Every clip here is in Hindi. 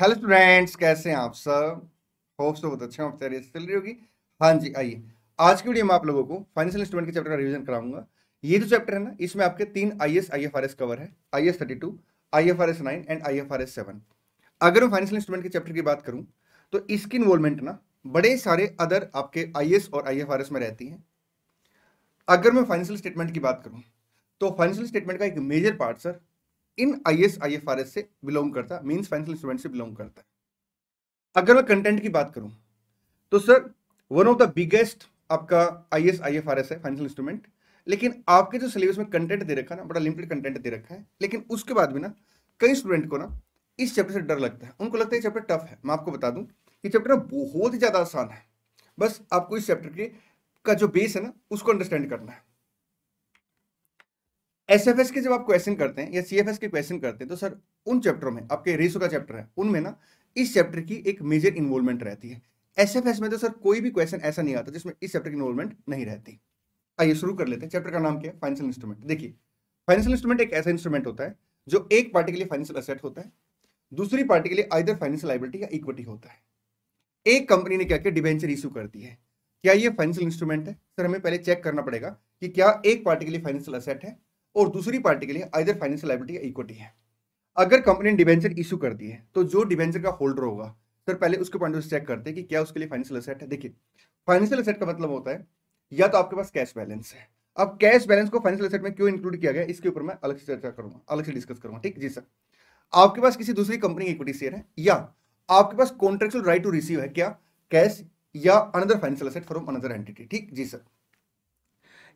हेलो स्टूडेंट्स कैसे हैं आप सब होप सो बहुत अच्छे आप तैयारी चल रही होगी हाँ जी आइए आज की वीडियो में आप लोगों को फाइनेंशियल इंस्ट्रूमेंट के चैप्टर का रिवीजन कराऊंगा ये जो चैप्टर है ना इसमें आपके तीन I S I F R S cover है I S thirty two I F R S nine and I F R S seven अगर मैं फाइनेंशियल इंस्ट्रूमेंट के चैप्टर की बात करूँ तो इसकी इन्वॉल्वमेंट ना बड़े सारे अदर आपके आई एस और आई एफ आर एस में रहती है अगर मैं फाइनेंशियल स्टेटमेंट की बात करूँ तो फाइनेंशियल स्टेटमेंट का एक मेजर पार्ट सर इन I S I F R S से बिलोंग करता है मीन्स फाइनेंशियल इंस्ट्रूमेंट से बिलोंग करता है अगर मैं कंटेंट की बात करूं तो sir one of the biggest आपका I S I F R S है फाइनेंशियल इंस्ट्रूमेंट लेकिन आपके जो सिलेबस में कंटेंट दे रखा है ना बड़ा लिमिटेड कंटेंट दे रखा है लेकिन उसके बाद भी ना कई स्टूडेंट को ना इस चैप्टर से डर लगता है उनको लगता है चैप्टर टफ है मैं आपको बता दूं ये चैप्टर ना बहुत ही ज़्यादा आसान है बस आपको इस चैप्टर के का जो बेस है ना उसको अंडरस्टैंड करना है एसएफएस के जब आप क्वेश्चन करते हैं या सीएफएस के क्वेश्चन करते हैं तो सर उन चैप्टरों में आपके रेशो का चैप्टर है उनमें ना इस चैप्टर की एक मेजर इन्वॉल्वमेंट रहती है एसएफएस में तो सर कोई भी क्वेश्चन ऐसा नहीं आता जिसमें इस चैप्टर की इन्वॉल्वमेंट नहीं रहती आइए शुरू कर लेते हैं चैप्टर का नाम क्या है फाइनेंशियल इंस्ट्रूमेंट देखिए फाइनेंशियल इंस्ट्रूमेंट एक ऐसा इंस्ट्रूमेंट होता है जो एक पार्टी के लिए फाइनेंशियल असेट होता है दूसरी पार्टी के लिए आइदर फाइनेंशियल लाइबिलिटी या इक्विटी होता है एक कंपनी ने क्या किया डिबेंचर इशू कर दी है क्या ये फाइनेंशियल इंस्ट्रूमेंट है सर हमें पहले चेक करना पड़ेगा कि क्या एक पार्टी के लिए फाइनेंशियल असेट है और दूसरी पार्टी के लिए आइर फाइनेंशियल लाइबिलिटी या इक्विटी है अगर कंपनी ने डिवेंचर इशू कर दी है तो जो डिवेंचर का होल्डर होगा सर पहले उसके पॉइंट ऑफ चेक करते हैं कि क्या उसके लिए फाइनेंशियल असेट है देखिए फाइनेंशियल असेट का मतलब होता है या तो आपके पास कैश बैलेंस है अब कैश बैलेंस को फाइनेंशियल असेट में क्यों इंक्लूड किया गया इसके ऊपर मैं अलग से चर्चा करूंगा अलग से डिस्कस करूंगा ठीक जी सर आपके पास किसी दूसरी कंपनी की इक्विटी शेयर है या आपके पास कॉन्ट्रेक्चुअल राइट टू रिसीव है क्या कैश या another financial asset from another entity ठीक जी सर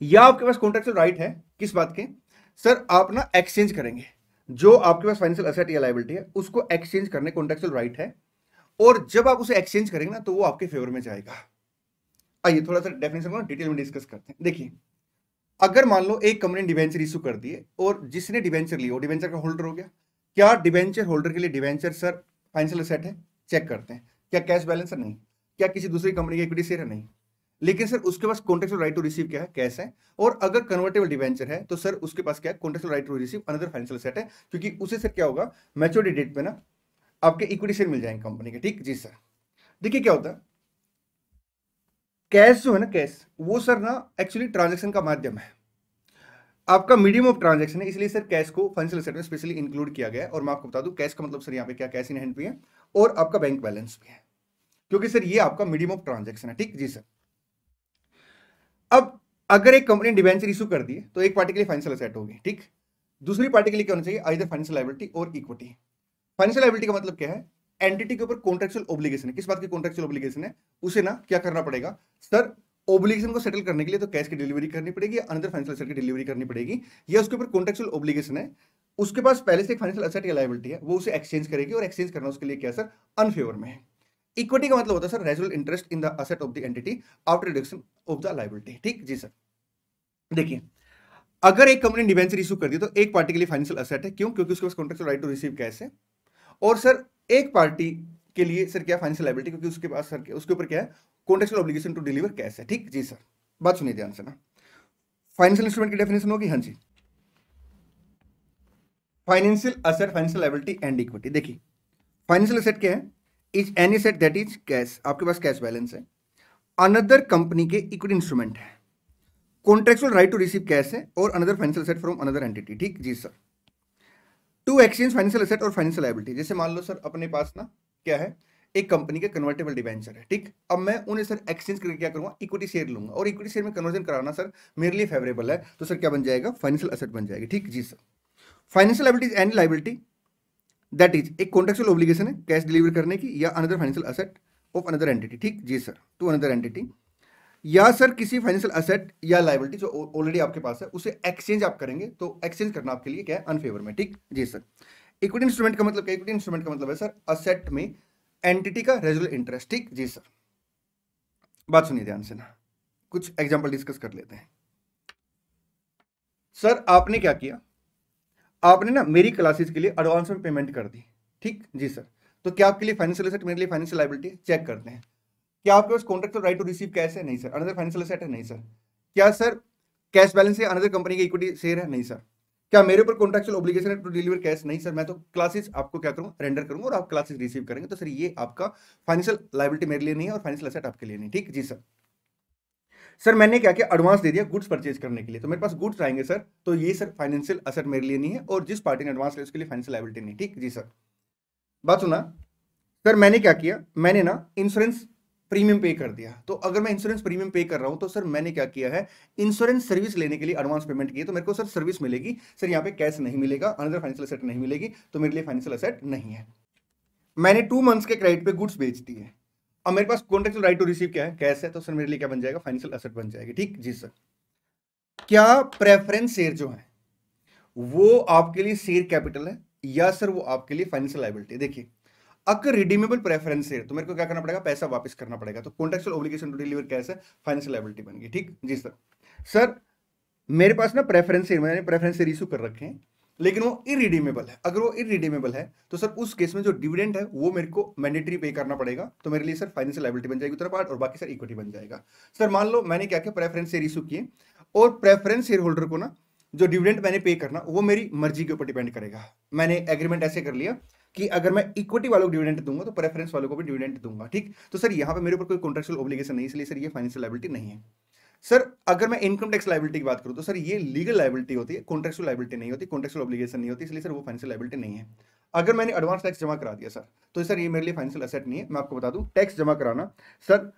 या आपके पास कॉन्ट्रेक्चुअल राइट है किस बात के सर आप ना एक्सचेंज करेंगे जो आपके पास फाइनेंशियल असेट या लाइबिलिटी है उसको एक्सचेंज करने कॉन्ट्रेक्चुअल राइट है और जब आप उसे एक्सचेंज करेंगे ना तो वो आपके फेवर में जाएगा आइए थोड़ा सा डेफिनेशन को डिटेल में डिस्कस करते हैं देखिए अगर मान लो एक कंपनी ने डिवेंचर इशू कर दिए और जिसने डिवेंचर लिया वो डिवेंचर का होल्डर हो गया क्या डिवेंचर होल्डर के लिए डिवेंचर सर फाइनेंशियल असेट है चेक करते हैं क्या कैश बैलेंस है नहीं क्या किसी दूसरी कंपनी की इक्विटी शेयर है नहीं लेकिन सर उसके पास कॉन्ट्रेक्ट राइट टू रिसीव क्या है कैश है और अगर कन्वर्टेबल डिवेंचर है तो सर उसके पास क्या है contract right to receive another financial asset है क्योंकि उसे सर क्या होगा मेच्योरिटी डेट पे ना आपके इक्विटी शेयर मिल जाएंगे कंपनी के ठीक जी सर देखिए क्या होता है कैश जो है ना कैश वो सर ना एक्चुअली ट्रांजेक्शन का माध्यम है आपका मीडियम ऑफ ट्रांजेक्शन है इसलिए सर कैश को फाइनेंशियल सेट में स्पेशली इंक्लूड किया गया है और मैं आपको बता दूं कैश का मतलब सर यहाँ पे क्या कैश इन हैंड भी है और आपका बैंक बैलेंस भी है क्योंकि सर ये आपका मीडियम ऑफ ट्रांजेक्शन है ठीक जी सर अब अगर एक कंपनी डिवेंचर इशू कर दी तो एक पार्टी के लिए फाइनेंशियल असेट होगी ठीक दूसरी पार्टी के लिए क्या होना चाहिए आइदर फाइनेंशियल लाइबिलिटी और इक्विटी फाइनेंशियल लाइबिलिटी का मतलब क्या है एंटिटी के ऊपर कॉन्ट्रेक्चुअल ऑब्लिगेशन है किस बात की कॉन्ट्रेक्चुअल ऑब्लिगेशन है उसे ना क्या करना पड़ेगा सर ऑब्लिगेशन को सेटल करने के लिए तो कैश की डिलीवरी करनी पड़ेगी अंदर फाइनेंशियल असेट की डिलीवरी करनी पड़ेगी या उसके ऊपर कॉन्ट्रेक्चुअल ऑब्लिगेशन है उसके पास पहले से एक फाइनेंशियल असेट या लाइबिलिटी है वो उसे एक्सचेंज करेगी और एक्सचेंज करना उसके लिए क्या सर अनफेवर में है इक्विटी का मतलब होता है sir residual interest in the asset of the entity after reduction of the liability ठीक जी सर देखिए अगर एक कंपनी डिवेंचर इशू कर दी तो एक पार्टी के लिए फाइनेंशियल असेट है क्यों क्योंकि उसके पास contract right to receive cash है और सर एक पार्टी के लिए सर क्या फाइनेंशियल लाइबिलिटी क्योंकि उसके पास सर उसके ऊपर क्या है contractual obligation to deliver cash है ठीक जी सर बात सुनिए ध्यान से ना फाइनेंशियल इंस्ट्रूमेंट की डेफिनेशन होगी हाँ जी financial asset financial liability and equity देखिए फाइनेंशियल असेट क्या है is any asset that is cash आपके पास कैश बैलेंस है अनदर कंपनी के इक्विटी इंस्ट्रूमेंट है contractual right to receive cash है और another financial asset from another entity ठीक जी sir to exchange financial asset और फाइनेंशियल लाइबिलिटी जैसे मान लो सर अपने पास ना क्या है एक कंपनी के कन्वर्टेबल डिवेंचर है ठीक अब मैं उन्हें सर एक्सचेंज करके क्या करूंगा इक्विटी शेयर लूंगा और इक्विटी शेयर में कन्वर्जन कराना सर मेरे लिए फेवरेबल है तो सर क्या बन जाएगा फाइनेंशियल असेट बन जाएगी ठीक जी sir financial liability and liability that is एक कॉन्ट्रेक्चुअल ऑब्लीगेशन है कैश डिलीवर करने की या another financial asset of another entity ठीक जी सर टू अनदर एंटिटी या सर किसी फाइनेंशियल असेट या लाइबिलिटी जो ऑलरेडी आपके पास है उसे एक्सचेंज आप करेंगे तो एक्सचेंज करना आपके लिए क्या है अनफेवर में ठीक जी सर इक्विटी इंस्ट्रूमेंट का मतलब क्या इक्विटी इंस्ट्रूमेंट का मतलब है सर असेट में एंटिटी का रेजुलर इंटरेस्ट ठीक जी सर बात सुनिए ध्यान से ना कुछ एग्जाम्पल डिस्कस कर लेते हैं सर आपने क्या किया आपने ना मेरी क्लासेस के लिए एडवांस में पेमेंट कर दी ठीक जी सर तो क्या आपके लिए फाइनेंशियल एसेट मेरे लिए फाइनेंशियल लाइबिलिटी चेक करते हैं क्या आपके पास contract right to receive cash है नहीं सर अनदर फाइनेंशियल एसेट है नहीं सर क्या सर कैश बैलेंस है अनदर कंपनी की इक्विटी शेयर है नहीं सर क्या मेरे ऊपर कॉन्ट्रेक्चुअल ऑब्लिगेशन है टू डिलीवर कैश नहीं सर मैं तो क्लासेस आपको क्या करूँ रेंडर करूँगा और आप क्लासेस रिसीव करेंगे तो सर ये आपका फाइनेंशियल लाइबिलिटी मेरे लिए नहीं है और फाइनेंशियल एसेट आपके लिए नहीं ठीक जी सर सर मैंने क्या किया एडवांस दे दिया गुड्स परचेज करने के लिए तो मेरे पास गुड्स आएंगे सर तो ये सर फाइनेंशियल असर मेरे लिए नहीं है और जिस पार्टी ने एडवांस लिया उसके लिए फाइनेंशियल लाइबिलिटी नहीं ठीक जी सर बात सुना सर मैंने क्या किया मैंने ना इंश्योरेंस प्रीमियम पे कर दिया तो अगर मैं इंश्योरेंस प्रीमियम पे कर रहा हूँ तो सर मैंने क्या किया है इंश्योरेंस सर्विस लेने के लिए एडवांस पेमेंट किया तो मेरे को सर सर्विस मिलेगी सर यहाँ पे कैश नहीं मिलेगा अनदर फाइनेंशियल असेट नहीं मिलेगी तो मेरे लिए फाइनेंशियल असेट नहीं है मैंने टू मंथ्स के क्रेडिट पे गुड्स बेच दिए अब मेरे पास कॉन्ट्रेक्चुअल राइट टू रिसीव क्या है कैश है तो सर मेरे लिए क्या बन जाएगा फाइनेंशियल असेट बन जाएगी ठीक जी सर क्या प्रेफरेंस शेयर जो है वो आपके लिए शेयर कैपिटल है या सर वो आपके लिए फाइनेंशियल लाइबिलिटी देखिए अगर रिडीमेबल प्रेफरेंस शेयर तो मेरे को क्या करना पड़ेगा पैसा वापस करना पड़ेगा तो contractual obligation to deliver cash है फाइनेंशियल लाइबिलिटी बन गई ठीक जी सर सर मेरे पास ना प्रेफरेंस शेयर मैंने प्रेफरेंस शेयर इशू कर रखे हैं लेकिन वो इरीडीमेबल है अगर वो इरीडीमेबल है तो सर उस केस में जो डिविडेंड है वो मेरे को मैंडेटरी पे करना पड़ेगा तो मेरे लिए सर फाइनेंशियल लाइबिलिटी बन जाएगी उतना पार्ट और बाकी सर इक्विटी बन जाएगा सर मान लो मैंने क्या क्या प्रेफरेंस शेयर इशू किए और प्रेफरेंस शेयर होल्डर को ना जो डिविडेंड मैंने पे करना वो मेरी मर्जी के ऊपर डिपेंड करेगा मैंने एग्रीमेंट ऐसे कर लिया कि अगर मैं इक्विटी वालों को डिविडेंड दूंगा तो प्रेफरेंस वालों को भी डिविडेंड दूंगा ठीक तो सर यहाँ पे मेरे ऊपर कोई कॉन्ट्रेक्चुअल ऑब्लिगेशन नहीं इसलिए सर ये फाइनेंशियल लाइबिलिटी नहीं है सर अगर मैं इनकम टैक्स लाइबिलिटी की बात करूँ तो सर ये लीगल लाइबिलिटी होती है कॉन्ट्रेक्चुअल लाइबिलिटी नहीं होती कॉन्ट्रेक्चुअल ऑब्लिगेशन नहीं होती इसलिए सर वो फाइनेंशियल लाइबिलिटी नहीं है अगर मैंने एडवांस टैक्स जमा करा दिया सर तो सर ये मेरे लिए फाइनेंशियल असेट नहीं है मैं आपको बता दूं टैक्स जमा कराना सर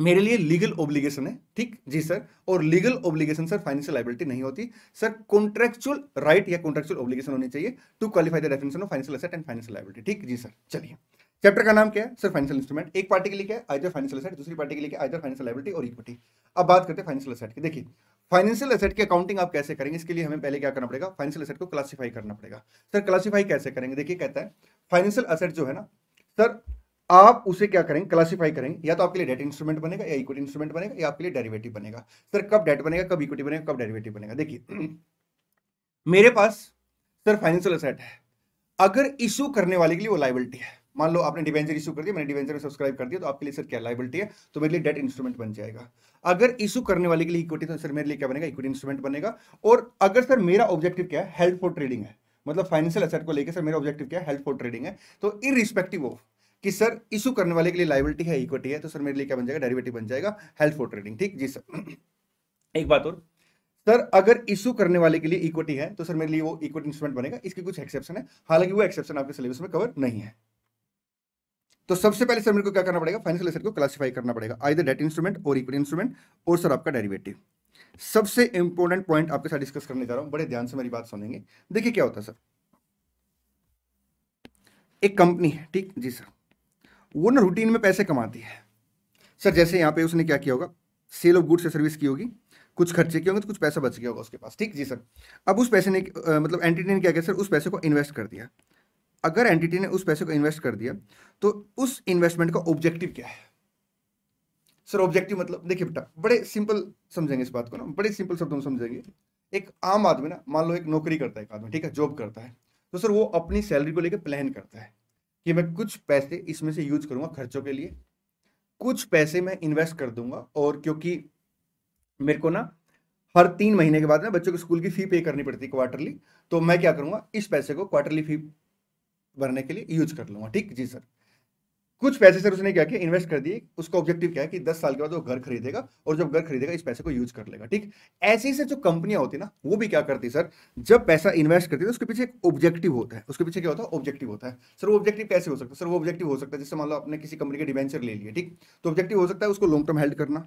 मेरे लिए लीगल ऑब्लिगेशन है ठीक जी सर और legal obligation sir financial liability नहीं होती सर कॉन्ट्रेक्चुअल राइट या कॉन्ट्रेक्चुअल ऑब्लिगेशन होनी चाहिए to qualify the definition of financial asset and financial liability ठीक जी सर चलिए चैप्टर का नाम क्या है सर फाइनेंशियल इंस्ट्रूमेंट एक पार्टी के लिए क्या है फाइनेंशियल एसेट दूसरी पार्टी के लिए आइदर फाइनेंशियल लाइबिलिटी और इक्विटी अब बात करते हैं फाइनेंशियल एसेट की देखिए फाइनेंशियल एसेट की अकाउंटिंग आप कैसे करेंगे इसके लिए हमें पहले क्या करना पड़ेगा फाइनेंशियल एसेट को क्लासीफाई करना पड़ेगा सर क्लासीफाई कैसे करेंगे देखिए कहता है फाइनेंशियल असेट जो है ना सर आप उसे क्या करेंगे क्लासीफाई करेंगे या तो आपके लिए डेट इंस्ट्रूमेंट बनेगा या इक्विटी इंस्ट्रूमेंट बनेगा या आपके लिए डेरिवेटिव बनेगा सर कब डेट बनेगा कब इक्विटी बनेगा कब डेरिवेटिव बनेगा देखिए मेरे पास सर फाइनेंशियल असेट है अगर इशू करने वाले के लिए वो लाइबिलिटी है मान लो आपने डिवेंचर इशू कर दिया मैंने डिवेंचर में सब्सक्राइब कर दिया तो आपके लिए सर क्या लाइबिलिटी है तो मेरे लिए डेट इंस्ट्रूमेंट बन जाएगा अगर इशू करने वाले के लिए इक्विटी तो सर मेरे लिए क्या बनेगा इक्विटी इंस्ट्रूमेंट बनेगा और अगर सर मेरा ऑब्जेक्टिव क्या है हेल्प फॉर ट्रेडिंग है मतलब फाइनेंशियल असेट को लेकर सर मेरा ऑब्जेक्टिव क्या है हेल्प फॉर ट्रेडिंग है तो इन रिस्पेक्टिव ऑफ कि सर इशू करने वाले के लिए लाइबिलिटी है इक्विटी है तो सर मेरे लिए क्या बन जाएगा डेरिवेटिव बन जाएगा हेल्प फॉर ट्रेडिंग ठीक जी सर एक बात और सर अगर इशू करने वाले के लिए इक्विटी है तो सर मेरे लिए वो इक्विटी इंस्ट्रूमेंट बनेगा इसके कुछ एक्सेप्शन है हालांकि वो एक्सेप्शन आपके सिलेबस में कवर नहीं है तो सबसे पहले सर मेरे को क्या करना पड़ेगा फाइनेंशियल एसेट को क्लासिफाई करना पड़ेगा आइदर डेट इंस्ट्रूमेंट और इक्विटी इंस्ट्रूमेंट और सर आपका डेरिवेटिव सबसे इंपॉर्टेंट पॉइंट आपके साथ डिस्कस करने जा रहा हूं बड़े ध्यान से मेरी बात सुनेंगे देखिए क्या होता है सर एक कंपनी है ठीक जी सर वो ना रूटीन में पैसे कमाती है सर जैसे यहां पे उसने क्या किया होगा सेल ऑफ गुड्स से सर्विस की होगी कुछ खर्चे किए होंगे तो कुछ पैसा बच गया होगा उसके पास ठीक जी सर अब उस पैसे ने मतलब एंटिटी ने क्या किया सर उस पैसे को इन्वेस्ट कर दिया अगर एंटिटी ने उस पैसे को इन्वेस्ट कर दिया तो उस इन्वेस्टमेंट का ऑब्जेक्टिव क्या है सर ऑब्जेक्टिव मतलब देखिए बेटा बड़े सिंपल समझेंगे इस बात को ना बड़े सिंपल शब्दों में समझेंगे एक आम आदमी ना मान लो एक नौकरी करता है एक आदमी ठीक है जॉब करता है तो सर वो अपनी सैलरी को लेकर प्लान करता है कि मैं कुछ पैसे इसमें से यूज करूंगा खर्चों के लिए कुछ पैसे मैं इन्वेस्ट कर दूंगा और क्योंकि मेरे को ना हर तीन महीने के बाद ना बच्चों को स्कूल की फी पे करनी पड़ती है क्वार्टरली तो मैं क्या करूंगा इस पैसे को क्वार्टरली फी भरने के लिए यूज कर लूंगा ठीक जी सर कुछ पैसे सर उसने क्या किया इन्वेस्ट कर दिए उसका ऑब्जेक्टिव क्या है कि दस साल के बाद वो घर खरीदेगा और जब घर खरीदेगा इस पैसे को यूज कर लेगा ठीक ऐसे से जो कंपनियां होती ना वो भी क्या करती सर जब पैसा इन्वेस्ट करती है तो उसके पीछे एक ऑब्जेक्टिव होता है उसके पीछे क्या होता है ऑब्जेक्टिव होता है सर वो ऑब्जेक्टिव कैसे हो सकता है सर वो ऑब्जेक्टिव हो सकता है जैसे मान लो आपने किसी कंपनी के डिवेंचर ले लिया ठीक तो ऑब्जेक्टिव हो सकता है उसको लॉन्ग टर्म हेल्ड करना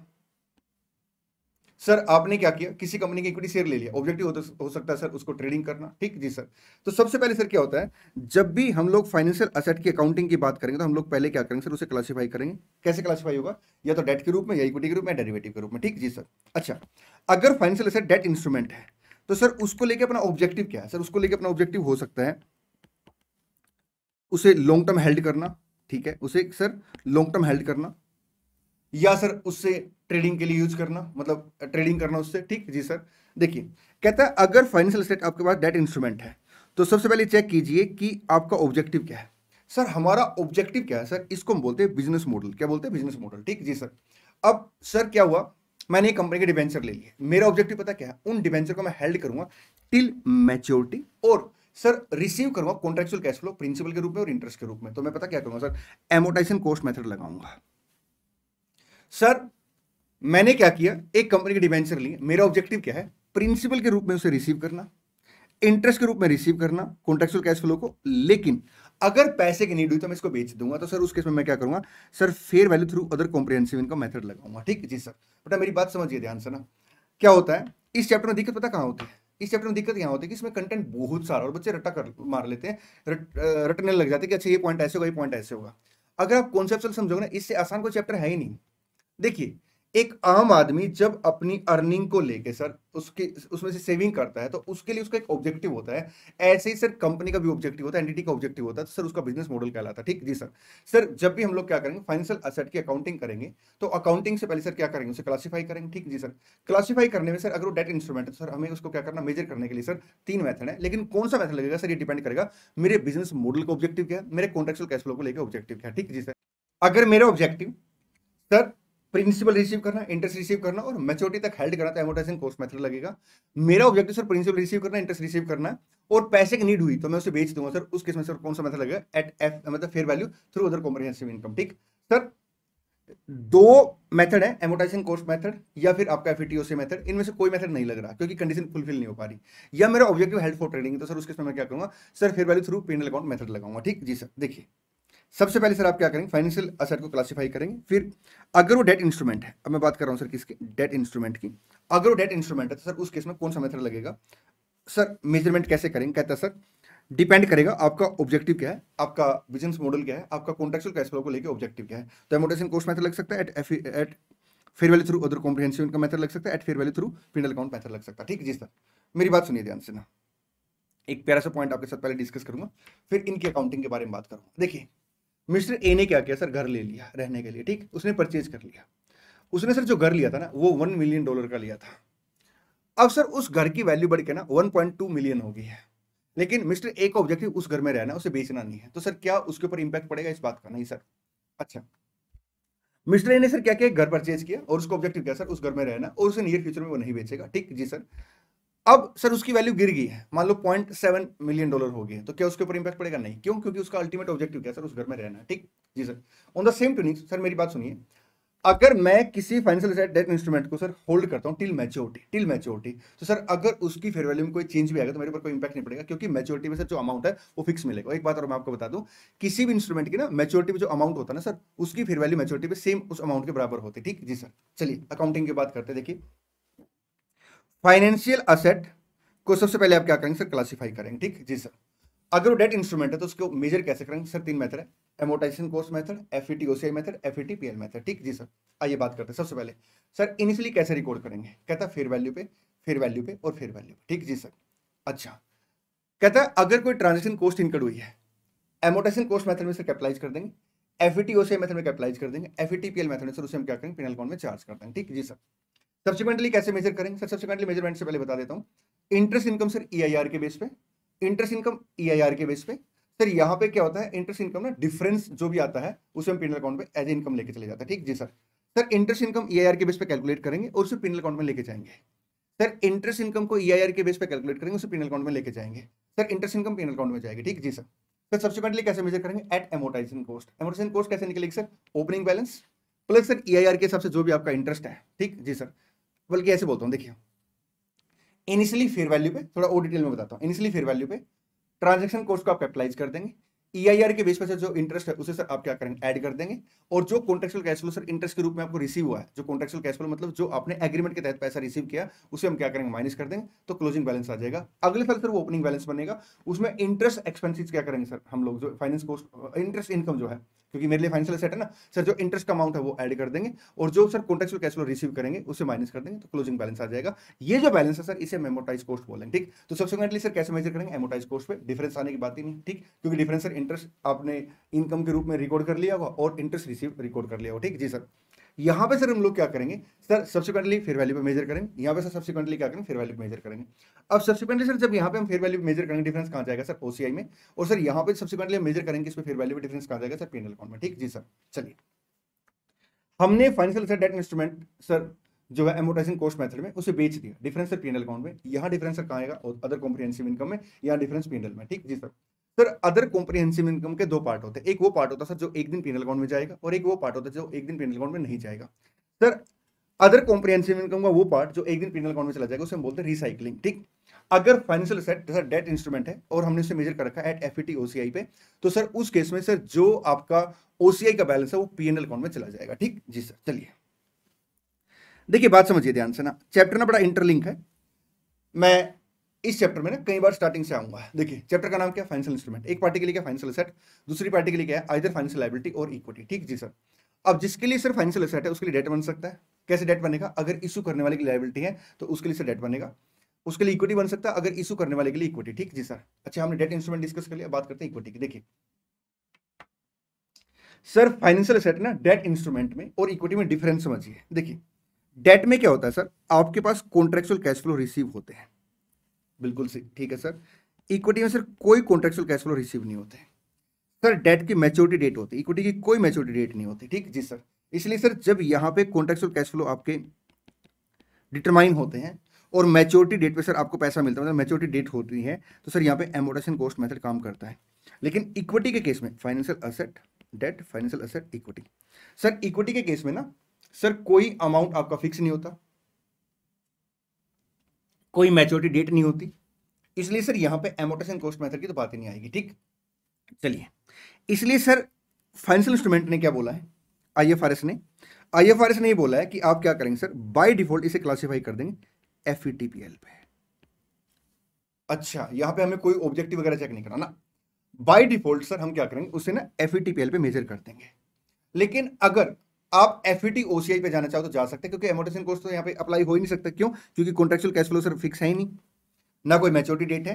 सर आपने क्या किया किसी कंपनी की इक्विटी शेयर ले लिया ऑब्जेक्टिव हो सकता है सर उसको ट्रेडिंग करना ठीक जी सर तो सबसे पहले सर क्या होता है जब भी हम लोग फाइनेंशियल असेट की अकाउंटिंग की बात करेंगे तो हम लोग पहले क्या करेंगे सर उसे क्लासीफाई करेंगे कैसे क्लासीफाई होगा या तो डेट के रूप में या इक्विटी के रूप में या डेरिवेटिव के रूप में ठीक जी सर अच्छा अगर फाइनेंशियल असेट डेट इंस्ट्रूमेंट है तो सर उसको लेके अपना ऑब्जेक्टिव क्या है सर उसको लेके अपना ऑब्जेक्टिव हो सकता है उसे लॉन्ग टर्म हेल्ड करना ठीक है उसे सर लॉन्ग टर्म हेल्ड करना या सर उससे ट्रेडिंग के लिए यूज करना मतलब ट्रेडिंग करना उससे ठीक जी सर देखिए कहता है अगर फाइनेंशियल स्टेट आपके पास डेट इंस्ट्रूमेंट है तो सबसे पहले चेक कीजिए कि आपका ऑब्जेक्टिव क्या है सर हमारा ऑब्जेक्टिव क्या है सर इसको हम बोलते हैं बिजनेस मॉडल क्या बोलते हैं बिजनेस मॉडल ठीक जी सर अब सर क्या हुआ मैंने एक कंपनी के डिवेंचर ले लिए मेरा ऑब्जेक्टिव पता क्या है उन डिवेंचर को मैं हेल्ड करूंगा टिल मैच्योरिटी और सर रिसीव करूंगा कॉन्ट्रेक्चुअल कैश फ्लो प्रिंसिपल के रूप में और इंटरेस्ट के रूप में तो मैं पता क्या करूंगा सर एमोटाइजेशन कोस्ट मेथड लगाऊंगा सर मैंने क्या किया एक कंपनी के डिवेंचर लिए मेरा ऑब्जेक्टिव क्या है प्रिंसिपल के रूप में उसे रिसीव करना इंटरेस्ट के रूप में रिसीव करना कॉन्ट्रेक्चुअल कैश फ्लो को लेकिन अगर पैसे की नीड हुई तो मैं इसको बेच दूंगा तो सर उस केस में मैं क्या करूंगा sir fair value through other comprehensive income method लगाऊंगा ठीक है जी सर बेटा मेरी बात समझिए ध्यान से ना क्या होता है इस चैप्टर में दिक्कत पता कहाँ होती है इस चैप्टर में दिक्कत यहाँ होती है कि इसमें कंटेंट बहुत सारा और बच्चे रटा कर मार लेते हैं रट, रटने लग जाते हैं कि अच्छा ये पॉइंट ऐसे होगा ये पॉइंट ऐसे होगा अगर आप कॉन्सेप्ट समझोगे ना इससे आसान कोई चैप्टर है ही नहीं देखिए एक आम आदमी जब अपनी अर्निंग को लेके सर उसके उसमें से सेविंग करता है तो उसके लिए उसका एक ऑब्जेक्टिव होता है ऐसे ही सर कंपनी का भी ऑब्जेक्टिव होता है एंटिटी का ऑब्जेक्टिव होता है तो सर उसका बिजनेस मॉडल कहलाता है ठीक जी सर सर जब भी हम लोग क्या करेंगे फाइनेंशियल असेट की अकाउंटिंग करेंगे तो अकाउंटिंग से पहले सर क्या करेंगे उसे क्लासीफाई करेंगे ठीक जी सर क्लासीफाई करने में सर अगर वो डेट इंस्ट्रूमेंट है तो सर हमें उसको क्या करना मेजर करने के लिए सर तीन मैथड है लेकिन कौन सा मैथड लगेगा सर ये डिपेंड करेगा मेरे बिजनेस मॉडल का ऑब्जेक्टिव क्या है मेरे कॉन्ट्रेक्चुअल कैश फ्लो को लेकर ऑब्जेक्टिव क्या ठीक जी सर अगर मेरा ऑब्जेक्टिव सर प्रिंसिपल रिसीव करना इंटरेस्ट रिसीव करना और मेच्योरिटी तक हेल्ड करना तो एमोटाइजिंग कोर्स मेथड लगेगा मेरा ऑब्जेक्टिव सर प्रिंसिपल रिसीव करना इंटरेस्ट रिसीव करना और पैसे की नीड हुई तो मैं उसे बेच दूंगा सर उस केस में सर कौन सा मेथड लगेगा एट एफ मतलब fair value through other comprehensive income ठीक सर दो मेथड है एमोटाइजिंग कोर्स मेथड या फिर आपका एफ मेथड इनमें से कोई मेथड नहीं लग रहा क्योंकि कंडीशन फुलफिल नहीं हो पा रही या मेरा ऑब्जेक्टिव हेल्प फॉर ट्रेडिंग तो सर उसके समय क्या करूंगा sir fair value through PNL account method लगाऊंगा ठीक जी सर देखिए सबसे पहले सर आप क्या करेंगे फाइनेंशियल असेट को क्लासिफाई करेंगे फिर अगर वो डेट इंस्ट्रूमेंट है अब मैं बात कर रहा हूँ सर किसके डेट इंस्ट्रूमेंट की अगर वो डेट इंस्ट्रूमेंट है तो सर उस केस में कौन सा मेथड लगेगा सर मेजरमेंट कैसे करेंगे कहता है सर डिपेंड करेगा आपका ऑब्जेक्टिव क्या है आपका बिजनेस मॉडल क्या है आपका कॉन्टेक्चुअल कैश फ्लो को लेकर ऑब्जेक्टिव क्या है तो एमोटेशन कोर्स मेथड लग सकता है at at fair value through other comprehensive income method लग सकता है at fair value through PNL account method लग सकता है ठीक है जी सर मेरी बात सुनिए ध्यान से ना एक प्यारा सा पॉइंट आपके साथ पहले डिस्कस करूंगा फिर इनकी अकाउंटिंग के बारे में बात करूंगा देखिए मिस्टर ए ने क्या किया सर घर ले लिया रहने के लिए ठीक उसने परचेज कर लिया उसने सर जो घर लिया था ना वो वन मिलियन डॉलर का लिया था अब सर उस घर की वैल्यू बढ़ के ना वन पॉइंट टू मिलियन हो गई है लेकिन मिस्टर ए का ऑब्जेक्टिव उस घर में रहना है उसे बेचना नहीं है तो सर क्या उसके ऊपर इंपैक्ट पड़ेगा इस बात का नहीं सर अच्छा मिस्टर ए ने सर क्या किया घर परचेज किया और उसका ऑब्जेक्टिव क्या सर उस घर में रहना और उसे नियर फ्यूचर में वो नहीं बेचेगा ठीक जी सर अब सर उसकी वैल्यू गिर गई है मान लो पॉइंट सेवन मिलियन डॉलर हो गई है तो क्या उसके ऊपर इंपैक्ट पड़ेगा नहीं क्यों क्योंकि उसका अल्टीमेट ऑब्जेक्टिव क्या सर उस घर में रहना ठीक जी sir on the same tuning sir मेरी बात सुनिए अगर मैं किसी फाइनेंशियल डेट इंस्ट्रूमेंट को सर होल्ड करता हूँ टिल मैच्योरिटी टिल मैच्योरिटी तो सर अगर उसकी फेयर वैल्यू में कोई चेंज भी आएगा तो मेरे ऊपर कोई इंपैक्ट नहीं पड़ेगा क्योंकि मैच्योरिटी में सर जो अमाउंट है वो फिक्स मिलेगा एक बात और मैं आपको बता दूँ किसी भी इंस्ट्रूमेंट की ना मैच्योरिटी में जो अमाउंट होता है ना सर उसकी फेयर वैल्यू मैच्योरिटी में सेम उस अमाउंट के बराबर होती है ठीक जी सर चलिए अकाउंटिंग की बात करते देखिए फाइनेंशियल असेट को सबसे पहले आप क्या करेंगे सर क्लासीफाई करेंगे ठीक जी सर अगर वो डेट इंस्ट्रूमेंट है तो उसको मेजर कैसे करेंगे सर तीन मेथड है एमोटाइजेशन कोर्स method F E T OCI method F E T P L method ठीक जी सर आइए बात करते हैं सबसे पहले सर इनिशियली कैसे रिकॉर्ड करेंगे कहता है फेयर वैल्यू पे फेयर वैल्यू पे और फेयर वैल्यू पे ठीक जी सर अच्छा कहता है अगर कोई ट्रांजेक्शन कोस्ट इनकड हुई है एमोटाइजेशन कोस्ट मेथड में सर कैपिटलाइज कर देंगे F E T OCI method में कैपिटलाइज कर देंगे F E T P L method में सर उसे हम क्या करेंगे पेनल अकाउंट में चार्ज कर देंगे ठीक जी सर सब्सिक्वेंटली कैसे मेजर करेंगे सर सब्सिक्वेंटली मेजरमेंट से पहले बता देता हूँ इंटरेस्ट इनकम सर ई के बेस पे इंटरेस्ट इनकम ई के बेस पे सर यहाँ पे क्या होता है इंटरेस्ट इनकम ना डिफरेंस जो भी आता है उसे हम पिनल अकाउंट पे एज इनकम लेके चले जाता है ठीक जी sir sir interest income E के बेस पे कैलकुलेट करेंगे और उसे पिनल अकाउंट में लेके जाएंगे सर इंटरेस्ट इनकम को ई e के बेस पे कैलकुलेट करेंगे उसे पिनल अकाउंट में लेके जाएंगे sir interest income PNL account में जाएगी ठीक जी सर सर सब्सिक्वेंटली कैसे मेजर करेंगे at amortisation cost amortisation cost कैसे निकलेगी sir opening balance plus sir E के हिसाब से जो भी आपका इंटरेस्ट है ठीक जी सर बल्कि ऐसे बोलता हूँ देखिए इनिशियली फेयर वैल्यू पे थोड़ा और डिटेल में बताता हूँ इनिशियली फेयर वैल्यू पे ट्रांजेक्शन कोर्स को आप कैपिटलाइज कर देंगे ईआईआर e के बेस पर जो इंटरेस्ट है उसे सर आप क्या करेंगे ऐड कर देंगे और जो contractual cash flow sir interest के रूप में आपको रिसीव हुआ है जो कॉन्ट्रेक्चुअल कैश फ्लो मतलब जो आपने एग्रीमेंट के तहत पैसा रिसीव किया उसे हम क्या करेंगे माइनस कर देंगे तो क्लोजिंग बैलेंस आ जाएगा अगले साल सर वो ओपनिंग बैलेंस बनेगा उसमें इंटरेस्ट एक्सपेंसिस क्या करेंगे सर हम लोग जो फाइनेंस कोर्स इंटरेस्ट इनकम जो है क्योंकि मेरे लिए फाइनेंशियल सेट है ना सर जो इंटरेस्ट का अमाउंट है वो ऐड कर देंगे और जो sir contractual cash flow receive करेंगे उसे माइनस कर देंगे तो क्लोजिंग बैलेंस आ जाएगा ये जो बैलेंस है सर इसे मेमोटाइज कॉस्ट बोलेंगे ठीक तो सब्सिक्वेंटली सर कैसे मेजर करेंगे एमोटाइज कॉस्ट पे डिफरेंस आने की बात ही नहीं ठीक क्योंकि डिफरेंस सर इंटरेस्ट आपने इनकम के रूप में रिकॉर्ड कर लिया होगा और इंटरेस्ट रिसीव रिकॉर्ड कर लिया होगा ठीक जी सर यहां पे सर हम लोग क्या करेंगे सर सब्सिक्वेंटली फेयर वैल्यू पे मेजर करेंगे यहां पे सर सब्सिक्वेंटली क्या करेंगे फेयर वैल्यू पे मेजर करेंगे अब सब्सिक्वेंटली सर जब यहां पे हम फेयर वैल्यू पे मेजर करेंगे डिफरेंस कहां जाएगा सर ओसीआई में और सर यहां पे सब्सिक्वेंटली मेजर करेंगे इसमें फेयर वैल्यू पे डिफरेंस कहां जाएगा सर पीएनएल अकाउंट में ठीक जी सर चलिए हमने financial sir debt instrument sir जो है एमोटाइजिंग कॉस्ट मेथड में उसे बेच दिया डिफरेंस सर पीएनएल अकाउंट में यहां डिफरेंस सर कहां आएगा अदर कॉम्प्रिहेंसिव इनकम में या डिफरेंस पीएनएल में ठीक जी sir sir other comprehensive income के दो पार्ट होते हैं एक वो पार्ट होता है सर जो एक दिन पेनल अकाउंट में जाएगा और एक वो पार्ट होता है जो एक दिन पेनल अकाउंट में नहीं जाएगा सर अदर कॉम्प्रिहेंसिव इनकम का वो पार्ट जो एक दिन पेनल अकाउंट में चला जाएगा उसे हम बोलते हैं रिसाइकलिंग ठीक अगर financial asset sir debt instrument है और हमने उसे मेजर कर रखा है एट एफ ई ओसीआई पे तो सर उस केस में सर जो आपका ओसीआई का बैलेंस है वो पी अकाउंट में चला जाएगा ठीक जी सर चलिए देखिए बात समझिए ध्यान से ना चैप्टर ना बड़ा इंटरलिंक है मैं इस चैप्टर में ना कई बार स्टार्टिंग से आऊंगा देखिए चैप्टर का नाम क्या फाइनेंशियल इंस्ट्रूमेंट एक पार्टी के लिए क्या फाइनेंशियल सेट दूसरी पार्टी के लिए क्या है फाइनेंशियल लाइबिलिटी और इक्विटी ठीक जी सर अब जिसके लिए सर फाइनेंशियल सेट है उसके लिए डेट बन सकता है कैसे डेट बनेगा अगर इशू करने वाले की लाइबिलिटी है तो उसके लिए सर डेट बनेगा उसके लिए इक्विटी बन सकता है अगर इशू करने वाले के लिए इक्विटी ठीक जी सर अच्छा हमने डेट इंस्ट्रूमेंट डिस्कस कर लिया बात करते हैं इक्विटी की देखिए सर फाइनेंशियल सेट ना डेट इंस्ट्रूमेंट में और इक्विटी में डिफरेंस समझिए देखिए डेट में क्या होता है सर आपके पास कॉन्ट्रेक्चुअल कैश फ्लो रिसीव होते हैं बिल्कुल ठीक है सर इक्विटी में सर कोई कॉन्ट्रेक्चुअल कैश फ्लो रिसीव नहीं होते सर डेट की मैच्योरिटी डेट होती है इक्विटी की कोई मैच्योरिटी डेट नहीं होती ठीक जी सर इसलिए सर जब यहाँ पे कॉन्ट्रेक्चुअल कैश फ्लो आपके डिटरमाइन होते हैं और मैच्योरिटी डेट पे सर आपको पैसा मिलता है मतलब मैच्योरिटी डेट होती है तो सर यहाँ पे एमोडेशन कॉस्ट मेथड काम करता है लेकिन इक्विटी के केस में financial asset debt financial asset equity sir equity के केस में ना सर कोई अमाउंट आपका फिक्स नहीं होता कोई मैच्योरिटी डेट नहीं होती इसलिए सर यहाँ पे एमोटेशन कॉस्ट मेथड की तो बात ही नहीं आएगी ठीक चलिए इसलिए सर फाइनेंशियल इंस्ट्रूमेंट ने क्या बोला है आईएफआरएस ने आईएफआरएस ने ही बोला है कि आप क्या करेंगे सर बाय डिफॉल्ट इसे क्लासिफाई कर देंगे एफ e पे अच्छा यहाँ पे हमें कोई ऑब्जेक्टिव वगैरह चेक नहीं कराना बाय डिफॉल्ट सर हम क्या करेंगे उसे ना एफ e पे मेजर कर देंगे लेकिन अगर आप एफ ई टी ओसीआई पे जाना चाहो तो जा सकते हैं क्योंकि एमोटेशन कोर्स तो यहाँ पे अप्लाई हो ही नहीं सकता क्यों क्योंकि contractual cash flow sir fix है ही नहीं ना कोई मेच्योरिटी डेट है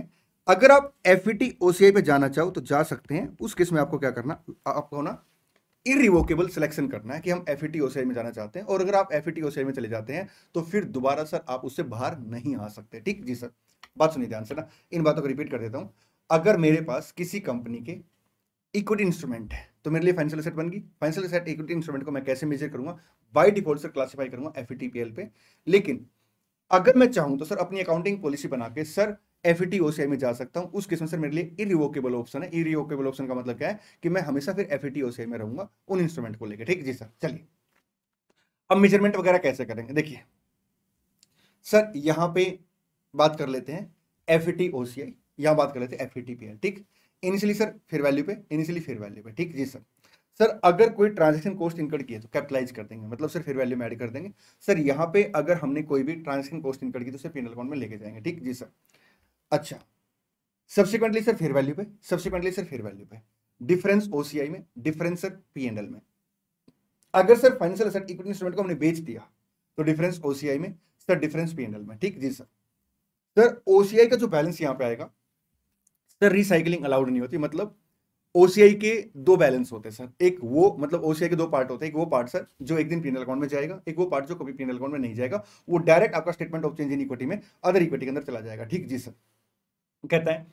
अगर आप एफ ई टी ओसीआई पे जाना चाहो तो जा सकते हैं उस केस में आपको क्या करना आपको ना इरिवोकेबल सिलेक्शन करना है कि हम एफ ई टी ओसीआई में जाना चाहते हैं और अगर आप एफ ई टी ओसीआई में चले जाते हैं तो फिर दोबारा सर आप उससे बाहर नहीं आ सकते ठीक जी सर बात सुनिए ध्यान से ना इन बातों को रिपीट कर देता हूँ अगर मेरे पास किसी कंपनी के इक्विटी इंस्ट्रूमेंट है तो मेरे लिए फाइनेंशियल सेट बन गई फाइनेंशियल सेट इक्विटी इंस्ट्रूमेंट को मैं कैसे मेजर करूंगा बाई डिफॉल्ट सर क्लासीफाई करूंगा एफ e पे लेकिन अगर मैं चाहूँ तो सर अपनी अकाउंटिंग पॉलिसी बना के सर एफ ई में जा सकता हूँ उस किस्म में सर मेरे लिए इरिवोकेबल ऑप्शन है इरिवोकेबल ऑप्शन का मतलब क्या है कि मैं हमेशा फिर एफ ई e में रहूंगा उन इंस्ट्रूमेंट को लेकर ठीक जी सर चलिए अब मेजरमेंट वगैरह कैसे करेंगे देखिए सर यहाँ पे बात कर लेते हैं एफ टी ओ सी आई यहाँ बात कर लेते हैं F E T P L ठीक इनिशियली सर फिर वैल्यू पे इनिशियली फिर वैल्यू पे ठीक जी सर सर अगर कोई ट्रांजेक्शन कॉस्ट इनकट किया तो कैपिटलाइज कर देंगे मतलब सर फिर वैल्यू में ऐड कर देंगे सर यहाँ पे अगर हमने कोई भी ट्रांजेक्शन कॉस्ट इनकट की तो सर पेनल अकाउंट में लेके जाएंगे ठीक जी सर अच्छा सब्सिक्वेंटली सर फिर वैल्यू पे सब्सिक्वेंटली सर फिर वैल्यू पे डिफरेंस ओसीआई में difference sir P and L में अगर sir financial asset equity instrument को हमने बेच दिया तो डिफरेंस ओसीआई में sir difference P and L में ठीक जी सर सर ओसीआई का जो बैलेंस यहाँ पे आएगा सर रिसाइकलिंग अलाउड नहीं होती मतलब ओसीआई के दो बैलेंस होते हैं सर एक वो मतलब ओसीआई के दो पार्ट होते हैं एक वो पार्ट सर जो एक दिन पीनल अकाउंट में जाएगा एक वो पार्ट जो कभी पीनल अकाउंट में नहीं जाएगा वो डायरेक्ट आपका statement of change in equity में अदर इक्विटी के अंदर चला जाएगा ठीक जी सर कहता है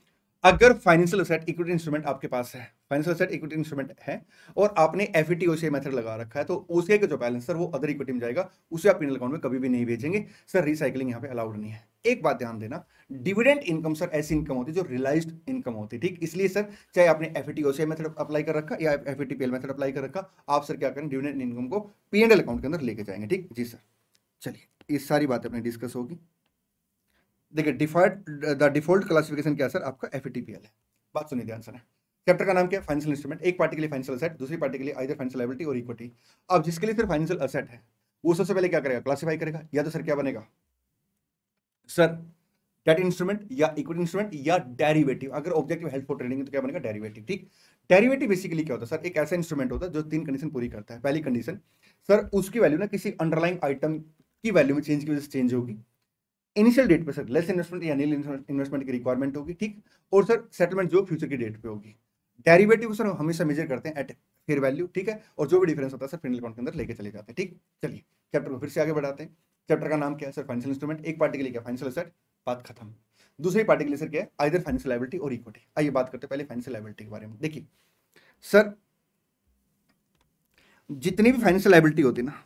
अगर फाइनेंशियल असेट इक्विटी इंस्ट्रूमेंट आपके पास है फाइनेंशियल असेट इक्विटी इंस्ट्रूमेंट है और आपने एफ ई ओसीआई मेथड लगा रखा है तो ओसीआई का जो बैलेंस सर वो अदर इक्विटी में जाएगा उसे आप पीनल अकाउंट में कभी भी नहीं भेजेंगे सर रिसाइकलिंग यहाँ पे अलाउड नहीं है एक बात ध्यान देना डिविडेंड इनकम सर ऐसी इनकम होती है जो रिलाइज्ड इनकम होती है ठीक इसलिए सर चाहे आपने एफ ई मेथड अप्लाई कर रखा या एफ ई मेथड अप्लाई कर रखा आप सर क्या करें डिविडेंड इनकम को पी एंड एल अकाउंट के अंदर लेके जाएंगे ठीक जी सर चलिए ये सारी बातें अपनी डिस्कस होगी देखिए डिफॉल्ट द डिफॉल्ट क्लासिफिकेशन क्या सर आपका एफ e है बात सुनिए ध्यान सर चैप्टर का नाम क्या फाइनेंशियल इंस्ट्रूमेंट एक पार्टी के लिए फाइनेंशियल असेट दूसरी पार्टी के लिए आइदर फाइनेंशियल लाइबिलिटी और इक्विटी अब जिसके लिए सर फाइनेंशियल असेट है वो सबसे पहले क्या करेगा क्लासिफाई करेगा या तो सर क्या बनेगा सर डेट इंस्ट्रूमेंट या इक्विटी इंस्ट्रूमेंट या डेरिवेटिव अगर ऑब्जेक्टिव हेल्प फॉर ट्रेडिंग तो क्या बनेगा डेरिवेटिव ठीक डेरिवेटिव बेसिकली क्या होता है सर एक ऐसा इंस्ट्रूमेंट होता है जो तीन कंडीशन पूरी करता है पहली कंडीशन सर उसकी वैल्यू ना किसी अंडरलाइंग आइटम की वैल्यू में चेंज की वजह से चेंज होगी इनिशियल डेट पे सर लेस इन्वेस्टमेंट या नील इन्वेस्टमेंट की रिक्वायरमेंट होगी ठीक और सर सेटलमेंट जो फ्यूचर की डेट पे होगी डेरिवेटिव सर हमेशा मेजर करते हैं एट फेयर वैल्यू ठीक है और जो भी डिफरेंस होता है सर फाइनल अकाउंट के अंदर लेके चले जाते हैं ठीक चलिए चैप्टर को फिर से आगे बढ़ाते हैं चैप्टर का नाम क्या है सर फाइनेंशियल इंस्ट्रूमेंट एक पार्टी के लिए क्या फाइनेंशियल एसेट बात खत्म दूसरी पार्टी के लिए सर क्या है आइर फाइनेंशियल लाइबिलिटी और इक्विटी आइए बात करते हैं पहले फाइनेंशियल लाइबिलिटी के बारे में देखिए सर जितनी भी फाइनेंशियल लाइबिलिटी होती है ना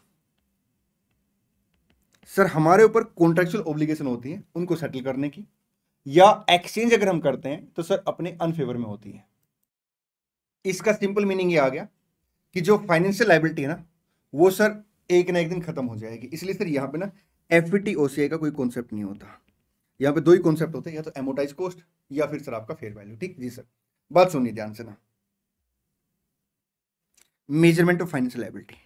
सर हमारे ऊपर कॉन्ट्रेक्चुअल ऑब्लिगेशन होती है उनको सेटल करने की या एक्सचेंज अगर हम करते हैं तो सर अपने अनफेवर में होती है इसका सिंपल मीनिंग ये आ गया कि जो फाइनेंशियल लाइबिलिटी है ना वो सर एक ना एक दिन खत्म हो जाएगी इसलिए सर यहाँ पे ना एफ टी ओ सी आई का कोई कॉन्सेप्ट नहीं होता यहाँ पे दो ही कॉन्सेप्ट होते हैं या तो एमोटाइज कॉस्ट या फिर सर आपका फेयर वैल्यू ठीक जी सर बात सुनिए ध्यान से ना मेजरमेंट ऑफ फाइनेंशियल लाइबिलिटी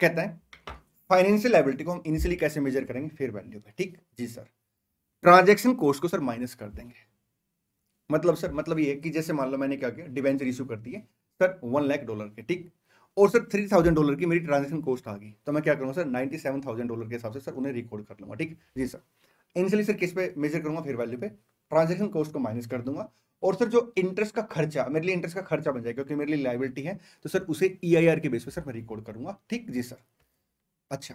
कहता है फाइनेंशियल लाइबिलिटी को हम इनिशियली कैसे मेजर करेंगे फेयर वैल्यू पे ठीक जी सर ट्रांजेक्शन कॉस्ट को सर माइनस कर देंगे मतलब सर मतलब ये कि जैसे मान लो मैंने क्या किया डिवेंचर इशू कर दिए सर वन लाख डॉलर के ठीक और सर थ्री थाउजेंड डॉलर की मेरी ट्रांजेक्शन कॉस्ट आ गई तो मैं क्या करूँगा sir ninety seven thousand dollar के हिसाब से सर उन्हें रिकॉर्ड कर लूँगा ठीक जी सर इनिशियली सर किस पे मेजर करूँगा फिर वैल्यू पे ट्रांजेक्शन कॉस्ट को माइनस कर दूंगा और सर जो इंटरेस्ट का खर्चा मेरे लिए इंटरेस्ट का खर्चा बन जाएगा क्योंकि मेरे लिए लाइबिलिटी है तो सर उसे ई e के बेस पर सर मैं रिकॉर्ड करूंगा ठीक जी सर अच्छा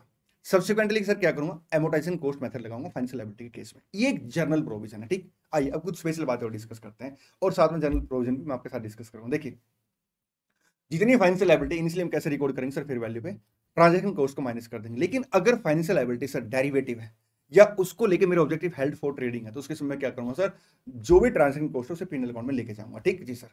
सब्सिक्वेंटली सर क्या करूंगा एमोटाइजेशन कोस्ट मेथड लगाऊंगा फाइनेंशियल लाइबिलिटी के केस में ये एक जनरल प्रोविजन है ठीक आइए अब कुछ स्पेशल बातें और डिस्कस करते हैं और साथ में जनरल प्रोविजन भी मैं आपके साथ डिस्कस करूंगा देखिए जितनी फाइनेंशियल लाइबिलिटी इनिशियली हम कैसे रिकॉर्ड करेंगे सर फिर वैल्यू पे ट्रांजेक्शन कॉस्ट को माइनस कर देंगे लेकिन अगर फाइनेंशियल लाइबिलिटी सर डेरिवेटिव है या उसको लेके मेरा ऑब्जेक्टिव हेल्ड फॉर ट्रेडिंग है तो उसके मैं क्या करूंगा सर जो भी ट्रांजेक्शन कॉस्ट है उसे पीनल अकाउंट में लेके जाऊंगा ठीक जी सर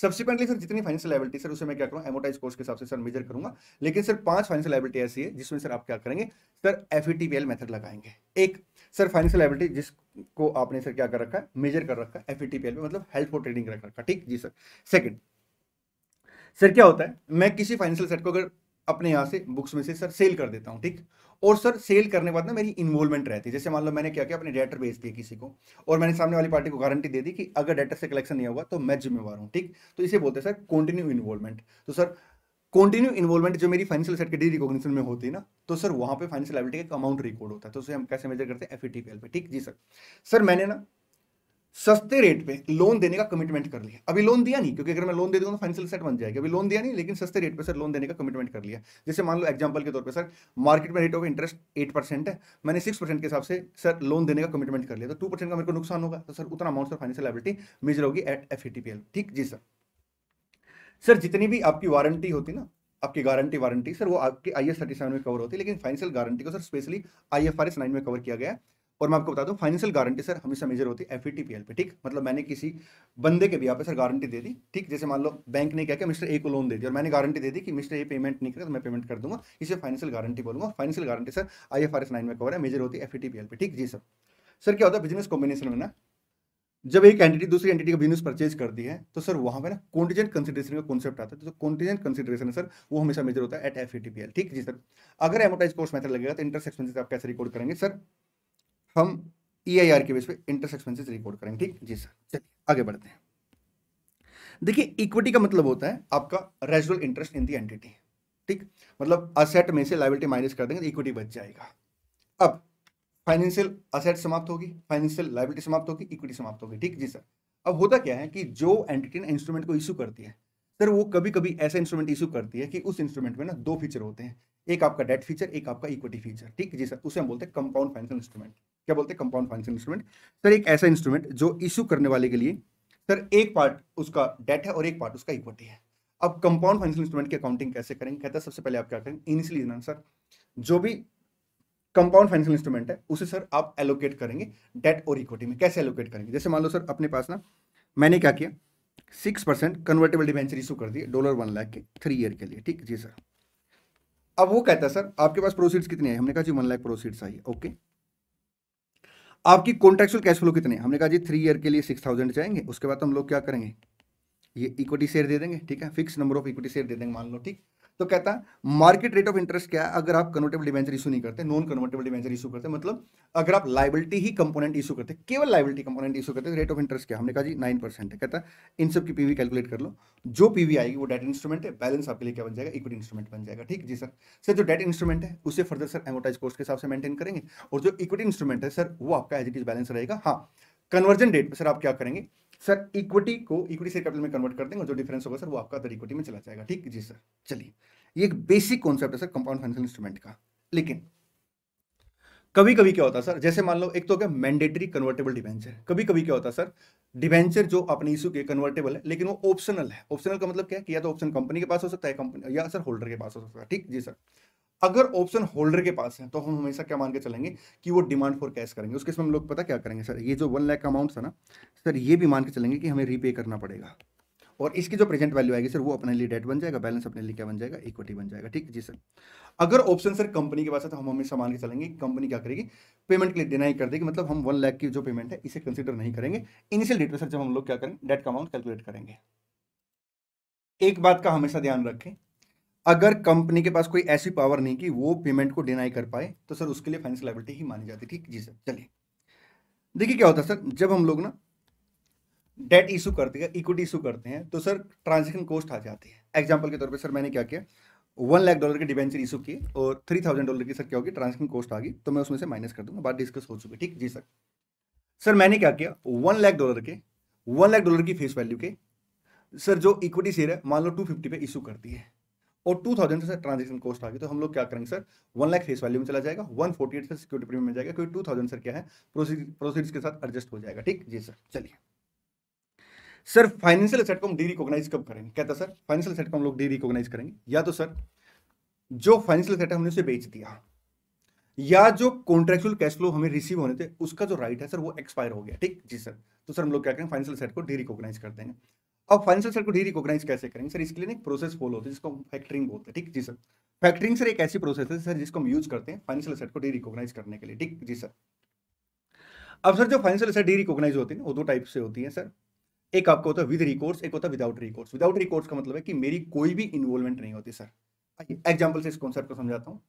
सब्सिक्वेंटली सर जितनी फाइनेंशियल लाइबिलिटी सर उसे मैं क्या करूँगा एमोटाइज कोर्स के हिसाब से सर मेजर करूंगा लेकिन सर पांच फाइनेंशियल लाइबिलिटी ऐसी है जिसमें सर आप क्या करेंगे सर एफ मेथड लगाएंगे एक सर फाइनेंशियल लाइबिलिटी जिसको आपने सर क्या कर रखा है मेजर कर रखा है एफ e मतलब हेल्थ फॉर ट्रेडिंग रख रखा ठीक जी सर सेकंड सर क्या होता है मैं किसी फाइनेंशियल सेट को अगर अपने यहाँ से बुक्स में से सर सेल कर देता हूँ ठीक और सर सेल करने के बाद ना मेरी इन्वॉल्वमेंट रहती है जैसे मान लो मैंने क्या किया अपने डेटर बेच दिए किसी को और मैंने सामने वाली पार्टी को गारंटी दे दी कि अगर डेटर से कलेक्शन नहीं हुआ तो मैं जिम्मेवार हूँ ठीक तो इसे बोलते हैं सर कंटिन्यू इन्वॉल्वमेंट तो सर कंटिन्यू इन्वॉल्वमेंट जो मेरी फाइनेंशियल सेट के डी रिकॉग्निशन में होती है ना तो सर वहाँ पे फाइनेंशियल एबिलिटी का अमाउंट रिकॉर्ड होता है तो उसे हम कैसे मेजर करते हैं एफ पे ठीक जी सर सर मैंने ना सस्ते रेट पे लोन देने का कमिटमेंट कर लिया अभी लोन दिया नहीं क्योंकि अगर मैं लोन दे दूंगा तो फाइनेंशियल सेट बन जाएगी अभी लोन दिया नहीं लेकिन सस्ते रेट पे सर लोन देने का कमिटमेंट कर लिया जैसे मान लो एग्जांपल के तौर पे सर मार्केट में rate of interest eight percent है मैंने सिक्स परसेंट के हिसाब से सर लोन देने का कमिटमेंट कर लिया तो टू परसेंट का मेरे को नुकसान होगा तो सर उतना amount sir financial liability measure होगी एट एफ ठीक जी सर सर जितनी भी आपकी वारंटी होती ना आपकी गारंटी वारंटी सर वो आपके आई एस थर्टी सेवन में कवर होती है लेकिन फाइनेंशियल गारंटी को sir specially I F R में कवर किया गया है और मैं आपको बता दूं फाइनेंशियल गारंटी सर हमेशा मेजर होती है एफ e पे ठीक मतलब मैंने किसी बंदे के भी यहाँ पे सर गारंटी दे दी ठीक जैसे मान लो बैंक ने क्या कि मिस्टर ए को लोन दे दी और मैंने गारंटी दे दी कि मिस्टर ए पेमेंट नहीं करेगा तो मैं पेमेंट कर दूंगा इसे फाइनेंशियल गारंटी बोलूंगा financial guarantee sir I F R S nine में कवर है मेजर होती है एफ e पे ठीक जी सर सर क्या होता है बिजनेस कॉम्बिनेशन में ना जब एक एंटिटी दूसरी एंटिटी का बिजनेस परचेज करती है तो सर वहाँ पे ना कॉन्टीजेंट कंसिडरेशन का कॉन्सेप्ट आता है तो कॉन्टीजेंट कंसिडरेशन सर वो हमेशा मेजर होता है एट एफ e ठीक जी सर अगर एमोटाइज कोर्स मैथड लगेगा तो इंटरेस्ट एक्सपेंसिस आप कैसे रिकॉर्ड करेंगे सर हम ई आई आर के बेस पे इंटरेस्ट एक्सपेंसिस रिकॉर्ड करेंगे ठीक जी सर चलिए आगे बढ़ते हैं देखिए इक्विटी का मतलब होता है आपका रेजुअल इंटरेस्ट इन दी एंटिटी ठीक मतलब असेट में से लाइबिलिटी माइनस कर देंगे तो इक्विटी बच जाएगा अब फाइनेंशियल असेट समाप्त होगी फाइनेंशियल लाइबिलिटी समाप्त होगी इक्विटी समाप्त होगी ठीक जी सर अब होता क्या है कि जो एंटिटी ना इंस्ट्रूमेंट को इशू करती है सर वो कभी कभी ऐसा इंस्ट्रूमेंट इशू करती है कि उस इंस्ट्रूमेंट में ना दो फीचर होते हैं एक आपका डेट फीचर एक आपका इक्विटी फीचर ठीक जी सर उसे हम बोलते हैं कंपाउंड फाइनेंशियल इंस्ट्रूमेंट क्या बोलते हैं कंपाउंड फाइनेंशियल इंस्ट्रूमेंट सर एक ऐसा इंस्ट्रूमेंट जो इशू करने वाले के लिए सर एक पार्ट उसका डेट है और एक पार्ट उसका इक्विटी है अब कंपाउंड फाइनेंशियल इंस्ट्रूमेंट की अकाउंटिंग कैसे करेंगे कहता है सबसे पहले आप क्या करें इनिशियली सर जो भी कंपाउंड फाइनेंशियल इंस्ट्रूमेंट है उसे सर आप एलोकेट करेंगे डेट और इक्विटी में कैसे एलोकेट करेंगे जैसे मान लो सर अपने पास ना मैंने क्या किया six percent convertible debenture issue कर दिए डॉलर वन लाख के थ्री ईयर के लिए ठीक जी सर अब वो कहता है सर आपके पास प्रोसीड्स कितने हैं हमने कहा जी वन लाख प्रोसीड्स आई ओके आपकी कॉन्ट्रेक्चुअल कैश फ्लो कितने हमने कहा जी थ्री ईयर के लिए सिक्स थाउजेंड जाएंगे उसके बाद हम लोग क्या करेंगे ये इक्विटी शेयर दे देंगे ठीक है fix number of equity share दे देंगे मान लो ठीक तो कहता मार्केट रेट ऑफ इंटरेस्ट क्या है अगर आप कन्वर्टेबल डिवेंचर इशू नहीं करते नॉन कन्वर्टेबल डिवेंचर इशू करते मतलब अगर आप लाइबिलिटी ही कंपोनेंट इशू करते केवल लाइबिलिटी कंपोनेंट इशू करते रेट ऑफ इंटरेस्ट क्या हमने कहा जी नाइन परसेंट है कहता इन सब की पीवी कैलकुलेट कर लो जो पीवी आएगी वो डेट इंस्ट्रूमेंट है बैलेंस आपके लिए क्या बन जाएगा इक्विटी इंस्ट्रूमेंट बन जाएगा ठीक जी सर सर जो डेट इंस्ट्रूमेंट है उसे फर्दर सर एमोटाइज कोर्स के हिसाब से मेंटेन करेंगे और जो इक्विटी इंस्ट्रूमेंट है सर वो आपका एज इट इज बैलेंस रहेगा हाँ कन्वर्जन डेट पर सर आप क्या करेंगे सर इक्विटी को इक्विटी से कैपिटल में कन्वर्ट कर देंगे और जो डिफरेंस होगा सर वो आपका अदर इक्विटी में चला जाएगा ठीक जी सर चलिए ये एक बेसिक कॉन्सेप्ट है सर कंपाउंड फाइनेंशियल इंस्ट्रूमेंट का लेकिन कभी कभी क्या होता है सर जैसे मान लो एक तो क्या मैंडेटरी कन्वर्टेबल डिवेंचर कभी कभी क्या होता है सर डिवेंचर जो अपने इशू के कन्वर्टेबल है लेकिन वो ऑप्शनल है ऑप्शनल का मतलब क्या है कि या तो ऑप्शन कंपनी के पास हो सकता है कंपनी या सर होल्डर के पास हो सकता है ठीक जी सर अगर ऑप्शन होल्डर के पास है तो हम हमेशा क्या मान के चलेंगे कि वो डिमांड फॉर कैश करेंगे उसके समय हम लोग पता क्या करेंगे सर ये जो वन लाख अमाउंट था ना सर ये भी मान के चलेंगे कि हमें रीपे करना पड़ेगा और इसकी जो प्रेजेंट वैल्यू आएगी सर वो अपने लिए डेट बन जाएगा बैलेंस अपने लिए क्या बन जाएगा इक्विटी बन जाएगा ठीक है जी सर अगर ऑप्शन सर कंपनी के पास है तो हम हमेशा मान के चलेंगे कंपनी क्या करेगी पेमेंट के लिए डिनाई कर देगी मतलब हम वन लाख की जो पेमेंट है इसे कंसिडर नहीं करेंगे इनिशियल डेट में सर जब हम लोग क्या करेंगे डेट का अमाउंट कैलकुलेट करेंगे एक बात का हमेशा ध्यान रखें अगर कंपनी के पास कोई ऐसी पावर नहीं कि वो पेमेंट को डिनाई कर पाए तो सर उसके लिए फाइनेंशियल लाइबिलिटी ही मानी जाती ठीक जी सर चलिए देखिए क्या होता है सर जब हम लोग ना डेट इशू करते हैं इक्विटी इशू करते हैं तो सर ट्रांजेक्शन कॉस्ट आ जाती है एग्जाम्पल के तौर पर सर मैंने क्या किया वन लाख डॉलर के डिवेंचर इशू किए और थ्री थाउजेंड डॉलर की सर क्या होगी ट्रांजेक्शन कॉस्ट आ गई तो मैं उसमें से माइनस कर दूंगा बात डिस्कस हो चुकी ठीक जी सर सर मैंने क्या किया वन लाख डॉलर के वन लाख डॉलर की फेस वैल्यू के सर जो इक्विटी शेयर है मान लो टू फिफ्टी पे इशू करती है और टू थाउजेंड से ट्रांजेक्शन कॉस्ट आ गई तो हम लोग क्या करेंगे sir one lakh face value में चला जाएगा वन फोर्टी एट से सिक्योरिटी प्रीमियम में जाएगा क्योंकि टू थाउजेंड सर क्या है प्रोसीड के साथ एडजस्ट हो जाएगा ठीक जी सर चलिए सर फाइनेंशियल सेट को हम डी रिकॉग्नाइज कब करेंगे कहता सर फाइनेंशियल सेट को हम लोग डी रिकॉग्नाइज करेंगे या तो सर जो फाइनेंशियल सेट हमने उसे बेच दिया या जो कॉन्ट्रेक्चुअल कैश फ्लो हमें रिसीव होने थे उसका जो राइट है सर वो एक्सपायर हो गया ठीक जी सर तो सर हम लोग क्या करेंगे फाइनेंशियल सेट को डी रिकॉग्नाइज कर देंगे अब फाइनेंशियल सर को डी रिकॉग्नाइज कैसे करेंगे सर इसके लिए एक प्रोसेस फॉलो होती है जिसको हम फैक्टरिंग बोलते हैं ठीक जी सर फैक्टरिंग सर एक ऐसी प्रोसेस है सर जिसको हम यूज करते हैं फाइनेंशियल सेट को डी रिकॉग्नाइज करने के लिए ठीक जी सर अब सर जो फाइनेंशियल सेट डी रिकॉग्नाइज होती है वो दो टाइप से होती है सर एक आपका होता है विद रिकॉर्ड्स एक होता है विदाउट रिकॉर्ड्स विदाउट रिकॉर्ड्स का मतलब है कि मेरी कोई भी इन्वॉल्वमेंट नहीं होती सर एग्जाम्पल से इस कॉन्सेप्ट को समझाता हूँ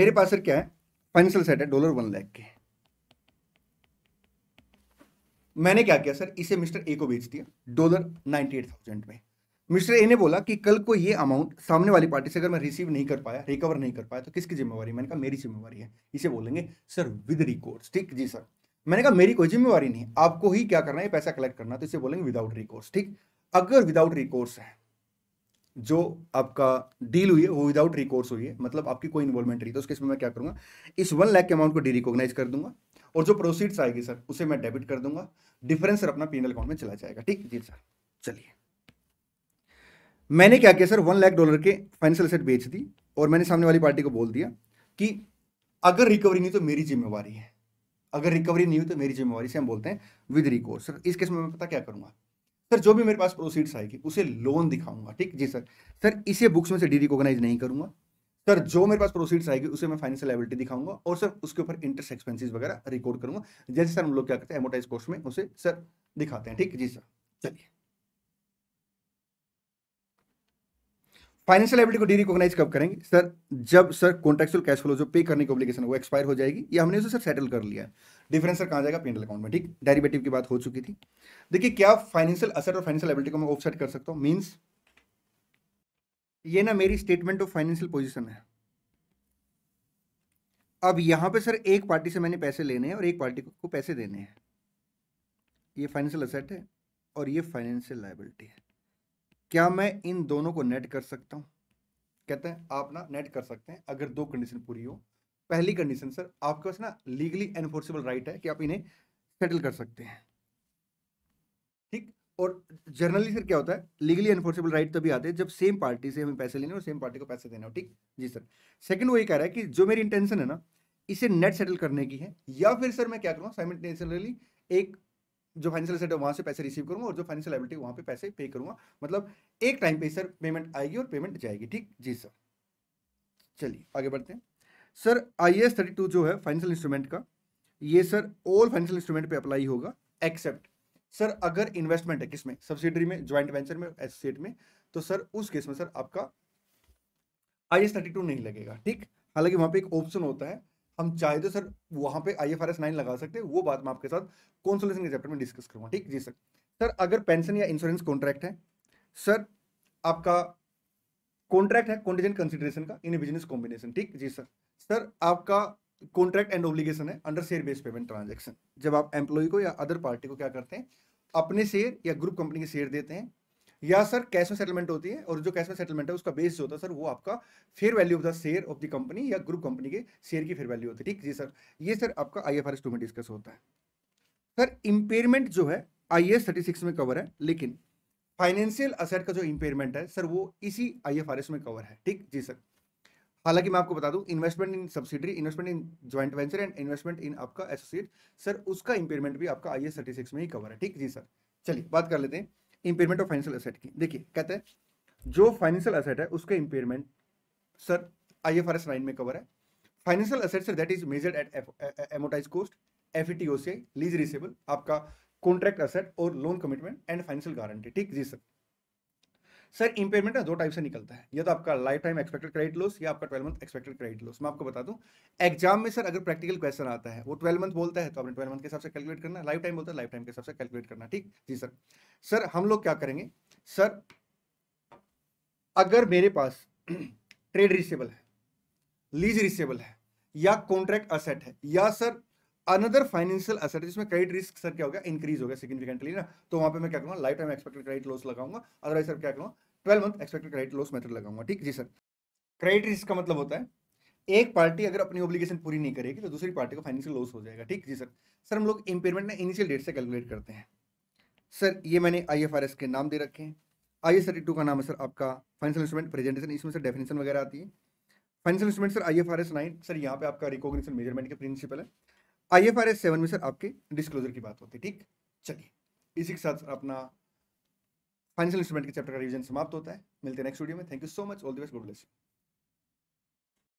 मेरे पास सर क्या है फाइनेंशियल सेट है डॉलर वन लैख के मैंने क्या किया सर इसे मिस्टर ए को बेच दिया डॉलर नाइन्टी एट थाउजेंड में मिस्टर ए ने बोला कि कल को ये अमाउंट सामने वाली पार्टी से अगर मैं रिसीव नहीं कर पाया रिकवर नहीं कर पाया तो किसकी जिम्मेवारी मैंने कहा मेरी जिम्मेवारी है इसे बोलेंगे सर विद रिकोर्स ठीक जी सर मैंने कहा मेरी कोई जिम्मेवारी नहीं आपको ही क्या करना है पैसा कलेक्ट करना तो इसे बोलेंगे विदाउट रिकॉर्स ठीक अगर विदाउट रिकॉर्स है जो आपका डील हुई है वो विदाउट रिकोर्स हुई है मतलब आपकी कोई इन्वॉल्वमेंट रही तो उसके मैं क्या करूँगा इस वन लाख के अमाउंट को डी रिकोगनाइज कर दूंगा और जो प्रोसीड्स आएगी सर उसे मैं डेबिट कर दूंगा डिफरेंस सर अपना पीनल अकाउंट में चला जाएगा ठीक जी सर चलिए मैंने क्या किया सर वन लाख डॉलर के फाइनेंशियल सेट बेच दी और मैंने सामने वाली पार्टी को बोल दिया कि अगर रिकवरी नहीं तो मेरी जिम्मेवारी है अगर रिकवरी नहीं हुई तो मेरी जिम्मेवारी से हम बोलते हैं विद रिकोर्स सर इस केस में मैं पता क्या करूंगा सर जो भी मेरे पास प्रोसीड्स आएगी उसे लोन दिखाऊंगा ठीक जी सर सर इसे बुक्स में से डी रिकोगनाइज नहीं करूंगा सर जो मेरे पास प्रोसीड्स आएगी उसे मैं फाइनेंशियल लाइबिलिटी दिखाऊंगा और सर उसके ऊपर इंटरेस्ट एक्सपेंसिस वगैरह रिकॉर्ड करूंगा जैसे सर हम लोग क्या करते हैं एमोटाइज कोर्स में उसे सर दिखाते हैं ठीक जी सर चलिए फाइनेंशियल लाइबिलिटी को डी रिकोगनाइज कब करेंगे सर जब सर कॉन्ट्रेक्चुअल कैश फ्लो जो पे करने की ऑब्लिगेशन है वो एक्सपायर हो जाएगी या हमने उसे सर सेटल कर लिया है डिफरेंसर सर कहाँ जाएगा पेंडल अकाउंट में ठीक डेरिवेटिव की बात हो चुकी थी देखिए क्या फाइनेंशियल असर और फाइनेंशियल एबिलिटी को मैं ऑफसेट कर सकता हूँ मीन्स ये ना मेरी स्टेटमेंट ऑफ फाइनेंशियल पोजिशन है अब यहां पे सर एक पार्टी से मैंने पैसे लेने हैं और एक पार्टी को पैसे देने हैं ये फाइनेंशियल असेट है और ये फाइनेंशियल लाइबिलिटी है क्या मैं इन दोनों को नेट कर सकता हूं कहते हैं आप ना नेट कर सकते हैं अगर दो कंडीशन पूरी हो पहली कंडीशन हम्म। सर आपके पास ना लीगली एनफोर्सेबल राइट है कि आप इन्हें सेटल कर सकते हैं ठीक और जनरली सर क्या होता है लीगली एनफोर्सेबल राइट तभी आते हैं जब सेम पार्टी से हमें पैसे लेने और सेम पार्टी को पैसे देने हो ठीक जी सर सेकंड वो ये कह रहा है कि जो मेरी इंटेंशन है ना इसे नेट सेटल करने की है या फिर सर मैं क्या करूँगा साइमल्टेनियसली एक जो फाइनेंशियल सेट है वहाँ से पैसे रिसीव करूँगा और जो फाइनेंशियल एबिलिटी वहाँ पर पैसे पे करूँगा मतलब एक टाइम पे सर पेमेंट आएगी और पेमेंट जाएगी ठीक जी सर चलिए आगे बढ़ते हैं sir I S thirty two जो है फाइनेंशियल इंस्ट्रूमेंट का ये सर ऑल फाइनेंशियल इंस्ट्रूमेंट पे अप्लाई होगा एक्सेप्ट सर अगर इन्वेस्टमेंट है किसमें सब्सिडरी में ज्वाइंट वेंचर में एसोसिएट में तो सर उस केस में सर आपका आई एस थर्टी टू नहीं लगेगा ठीक हालांकि वहां पे एक ऑप्शन होता है हम चाहे तो सर वहां पे I F R S nine लगा सकते हैं वो बात मैं आपके साथ कॉन्सोलेशन के चैप्टर में डिस्कस करूंगा ठीक जी सर सर अगर पेंशन या इंश्योरेंस कॉन्ट्रैक्ट है सर आपका कॉन्ट्रैक्ट है कॉन्टीजेंट कंसिडरेशन का इन बिजनेस कॉम्बिनेशन ठीक जी सर सर आपका कॉन्ट्रैक्ट एंड ऑब्लिगेशन है under share based payment transaction जब आप एम्प्लॉय को या अदर पार्टी को क्या करते हैं अपने शेयर या ग्रुप कंपनी के शेयर देते हैं या सर कैश में सेटलमेंट होती है और जो कैश में सेटलमेंट है उसका बेस जो होता है सर वो आपका fair value of the share of the company या ग्रुप कंपनी के शेयर की फेयर वैल्यू होती है ठीक जी सर ये सर आपका I F R S two में डिस्कस होता है सर इम्पेयरमेंट जो है आई एस थर्टी सिक्स में कवर है लेकिन फाइनेंशियल असेट का जो इम्पेयरमेंट है सर वो इसी आई एफ आर एस में कवर है ठीक जी सर हालांकि मैं आपको बता दूं investment in subsidy investment in joint venture and investment in आपका एसोसिएट सर उसका इंपेयरमेंट भी आपका आई एस थर्टी सिक्स में ही कवर है ठीक जी सर चलिए बात कर लेते हैं इंपेयरमेंट ऑफ फाइनेंशियल असेट की देखिए कहते हैं जो फाइनेंशियल असेट है उसका impairment sir I F R S nine में कवर है financial asset sir that is measured at amortised cost F E T O C I lease receivable आपका कॉन्ट्रैक्ट असेट और loan commitment and financial guarantee ठीक जी सर सर इंपेयरमेंट ना दो टाइप से निकलता है या तो आपका lifetime expected credit loss या आपका twelve month expected credit loss मैं आपको बता दूं एग्जाम में सर अगर प्रैक्टिकल क्वेश्चन आता है वो ट्वेल्व मंथ बोलता है तो आपने ट्वेल्व मंथ के हिसाब से कैलकुलेट करना लाइफ टाइम बोलता है लाइफ टाइम के हिसाब से कैलकुलेट करना ठीक जी सर सर हम लोग क्या करेंगे सर अगर मेरे पास ट्रेड रिसेबल है लीज रिसेबल है या कॉन्ट्रैक्ट असेट है या सर अनदर फाइनेंशियल असेट जिसमें क्रेडिट रिस्क सर क्या हो गया इंक्रीज हो गया सिग्निफिकेंटली ना तो वहां पे मैं क्या करूँगा lifetime expected credit loss लगाऊंगा अदरवाइज सर क्या करूँगा twelve month expected credit loss method लगाऊंगा ठीक जी सर क्रेडिट रिस्क का मतलब होता है एक पार्टी अगर अपनी ऑब्लिगेशन पूरी नहीं करेगी तो दूसरी पार्टी को फाइनेंशियल लॉस हो जाएगा ठीक जी सर सर हम लोग इंपेयरमेंट ना इनिशियल डेट से कैलकुलेट करते हैं सर ये मैंने आई के नाम दे रखे हैं आई एस थर्टी टू का नाम है सर आपका फाइनेंशियल इंस्ट्रूमेंट प्रेजेंटेशन इसमें सर डेफिनेशन वगैरह आती है financial instrument sir I F R S nine sir यहाँ पे आपका रिकॉग्निशन मेजरमेंट के प्रिंसिपल है I F R S seven में सर आपके डिस्क्लोजर की बात होती है ठीक चलिए इसी के साथ अपना फाइनेंशियल इंस्ट्रूमेंट के चैप्टर का रिवीजन समाप्त होता है मिलते हैं नेक्स्ट वीडियो में thank you so much all the best God bless